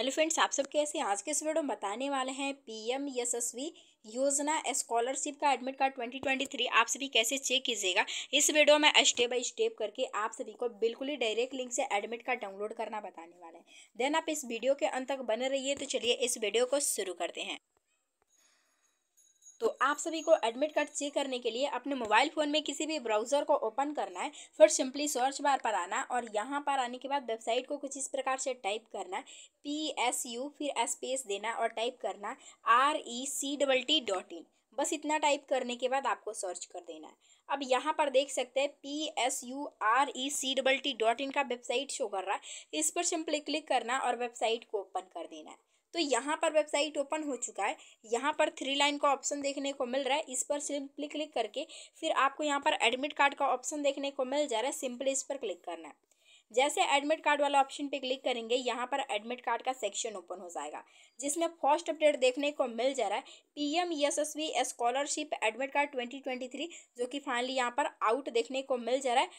hello friends आप सब कैसे आज के इस वीडियो में बताने वाले हैं पीएम यशस्वी योजना स्कॉलरशिप का एडमिट कार्ड 2023 आप सभी कैसे चेक कीजिएगा इस वीडियो में स्टेप बाय स्टेप करके आप सभी को बिल्कुल ही डायरेक्ट लिंक से एडमिट कार्ड डाउनलोड करना बताने वाले हैं देन आप इस वीडियो के अंत तक बने रहिए तो चलिए इस वीडियो को शुरू करते हैं तो आप सभी को एडमिट कार्ड चेक करने के लिए अपने मोबाइल फ़ोन में किसी भी ब्राउज़र को ओपन करना है फिर सिंपली सर्च बार पर आना और यहाँ पर आने के बाद वेबसाइट को कुछ इस प्रकार से टाइप करना है पी एस यू फिर स्पेस देना और टाइप करना R E C double T dot in बस इतना टाइप करने के बाद आपको सर्च कर देना है अब यहाँ पर देख सकते हैं P S U R E C double T dot in का वेबसाइट शो कर रहा है इस पर सिंपली क्लिक करना और वेबसाइट को ओपन कर देना है तो यहाँ पर वेबसाइट ओपन हो चुका है यहाँ पर थ्री लाइन का ऑप्शन देखने को मिल रहा है इस पर सिंपली क्लिक करके फिर आपको यहाँ पर एडमिट कार्ड का ऑप्शन देखने को मिल जा रहा है सिंपली इस पर क्लिक करना है जैसे एडमिट कार्ड वाला ऑप्शन पे क्लिक करेंगे यहाँ पर एडमिट कार्ड का सेक्शन ओपन हो जाएगा जिसमें फर्स्ट अपडेट देखने को मिल जा रहा है PM Yashasvi scholarship admit card 2023 जो कि फाइनली यहाँ पर आउट देखने को मिल जा रहा है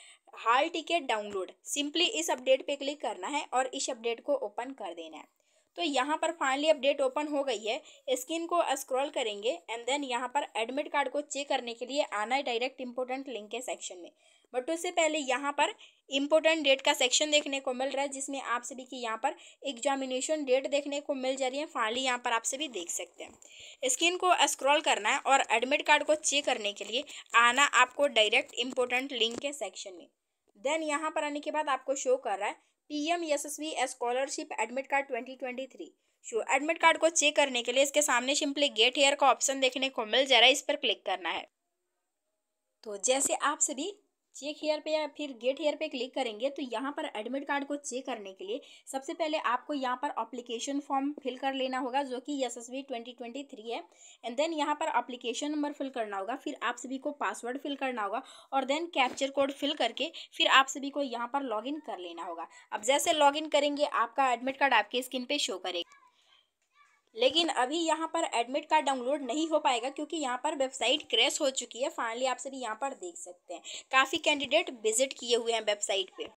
हाल टिकट डाउनलोड सिंपली इस अपडेट पे क्लिक करना है और इस अपडेट को ओपन कर देना है तो यहाँ पर फाइनली अपडेट ओपन हो गई है स्क्रीन को स्क्रॉल करेंगे एंड देन यहाँ पर एडमिट कार्ड को चेक करने के लिए आना है डायरेक्ट इम्पोर्टेंट लिंक के सेक्शन में बट उससे पहले यहाँ पर इम्पोर्टेंट डेट का सेक्शन देखने को मिल रहा है जिसमें आप सभी की यहाँ पर एग्जामिनेशन डेट देखने को मिल जा रही है फाइनली यहाँ पर आप सभी देख सकते हैं स्क्रीन को स्क्रॉल करना है और एडमिट कार्ड को चेक करने के लिए आना आपको डायरेक्ट इम्पोर्टेंट लिंक के सेक्शन में देन यहाँ पर आने के बाद आपको शो कर रहा है S V scholarship admit card twenty twenty three show admit card को चेक करने के लिए इसके सामने सिंपली गेट हेयर का ऑप्शन देखने को मिल जा रहा है इस पर क्लिक करना है तो जैसे आप सभी चेक हेयर पे या फिर गेट हेयर पे क्लिक करेंगे तो यहाँ पर एडमिट कार्ड को चेक करने के लिए सबसे पहले आपको यहाँ पर अप्लीकेशन फॉर्म फिल कर लेना होगा जो कि yes S V twenty twenty three है एंड देन यहाँ पर अप्लीकेशन नंबर फिल करना होगा फिर आप सभी को पासवर्ड फिल करना होगा और देन कैप्चर कोड फिल करके फिर आप सभी को यहाँ पर लॉग इन कर लेना होगा अब जैसे लॉग इन करेंगे आपका एडमिट कार्ड आपके स्क्रीन पर शो करेगा लेकिन अभी यहाँ पर एडमिट कार्ड डाउनलोड नहीं हो पाएगा क्योंकि यहाँ पर वेबसाइट क्रैश हो चुकी है फाइनली आप सभी यहाँ पर देख सकते हैं काफ़ी कैंडिडेट विजिट किए हुए हैं वेबसाइट पे